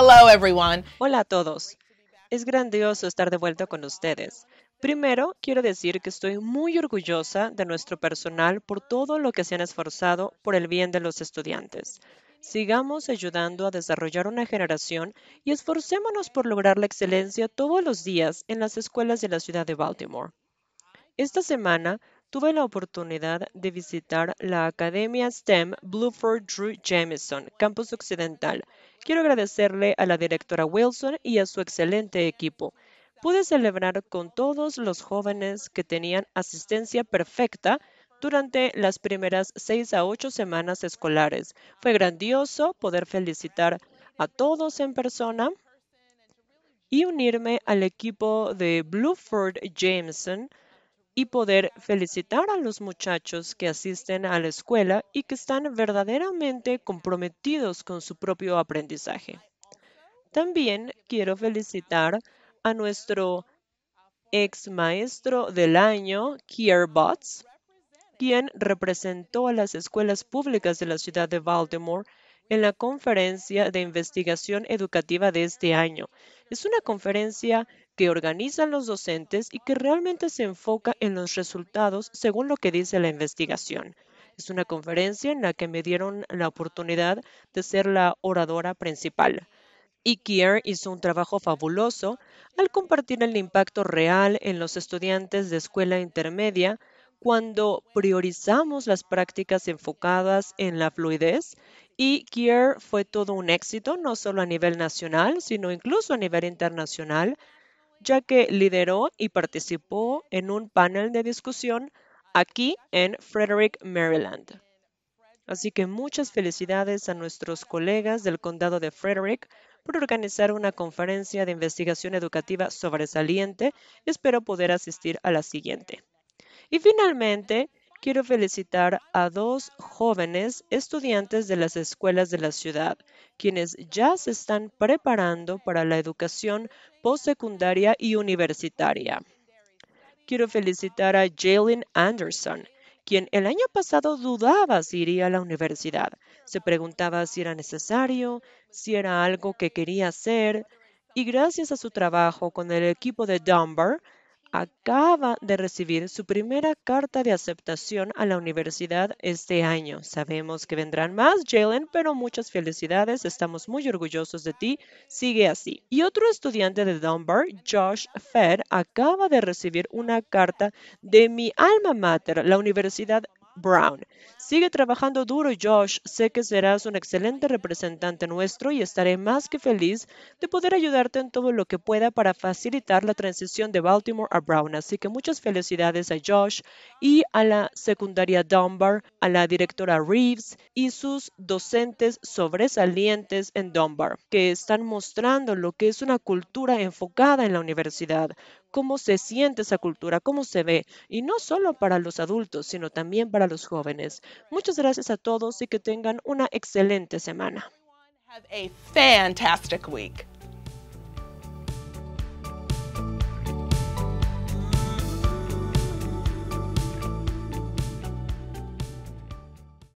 Hello everyone. Hola a todos. Es grandioso estar de vuelta con ustedes. Primero, quiero decir que estoy muy orgullosa de nuestro personal por todo lo que se han esforzado por el bien de los estudiantes. Sigamos ayudando a desarrollar una generación y esforcémonos por lograr la excelencia todos los días en las escuelas de la ciudad de Baltimore. Esta semana tuve la oportunidad de visitar la Academia STEM Blueford Drew Jameson, Campus Occidental. Quiero agradecerle a la directora Wilson y a su excelente equipo. Pude celebrar con todos los jóvenes que tenían asistencia perfecta durante las primeras seis a ocho semanas escolares. Fue grandioso poder felicitar a todos en persona y unirme al equipo de Blueford Jameson y poder felicitar a los muchachos que asisten a la escuela y que están verdaderamente comprometidos con su propio aprendizaje. También quiero felicitar a nuestro ex maestro del año, Kier Botts, quien representó a las escuelas públicas de la ciudad de Baltimore en la conferencia de investigación educativa de este año. Es una conferencia que organizan los docentes y que realmente se enfoca en los resultados según lo que dice la investigación. Es una conferencia en la que me dieron la oportunidad de ser la oradora principal. Y Kier hizo un trabajo fabuloso al compartir el impacto real en los estudiantes de escuela intermedia cuando priorizamos las prácticas enfocadas en la fluidez y Gear fue todo un éxito, no solo a nivel nacional, sino incluso a nivel internacional, ya que lideró y participó en un panel de discusión aquí en Frederick, Maryland. Así que muchas felicidades a nuestros colegas del condado de Frederick por organizar una conferencia de investigación educativa sobresaliente. Espero poder asistir a la siguiente. Y finalmente, quiero felicitar a dos jóvenes estudiantes de las escuelas de la ciudad, quienes ya se están preparando para la educación postsecundaria y universitaria. Quiero felicitar a Jalen Anderson, quien el año pasado dudaba si iría a la universidad. Se preguntaba si era necesario, si era algo que quería hacer, y gracias a su trabajo con el equipo de Dunbar, acaba de recibir su primera carta de aceptación a la universidad este año. Sabemos que vendrán más, Jalen, pero muchas felicidades. Estamos muy orgullosos de ti. Sigue así. Y otro estudiante de Dunbar, Josh Fed, acaba de recibir una carta de mi alma mater, la Universidad Brown. Sigue trabajando duro, Josh. Sé que serás un excelente representante nuestro y estaré más que feliz de poder ayudarte en todo lo que pueda para facilitar la transición de Baltimore a Brown. Así que muchas felicidades a Josh y a la secundaria Dunbar, a la directora Reeves y sus docentes sobresalientes en Dunbar, que están mostrando lo que es una cultura enfocada en la universidad cómo se siente esa cultura, cómo se ve, y no solo para los adultos, sino también para los jóvenes. Muchas gracias a todos y que tengan una excelente semana.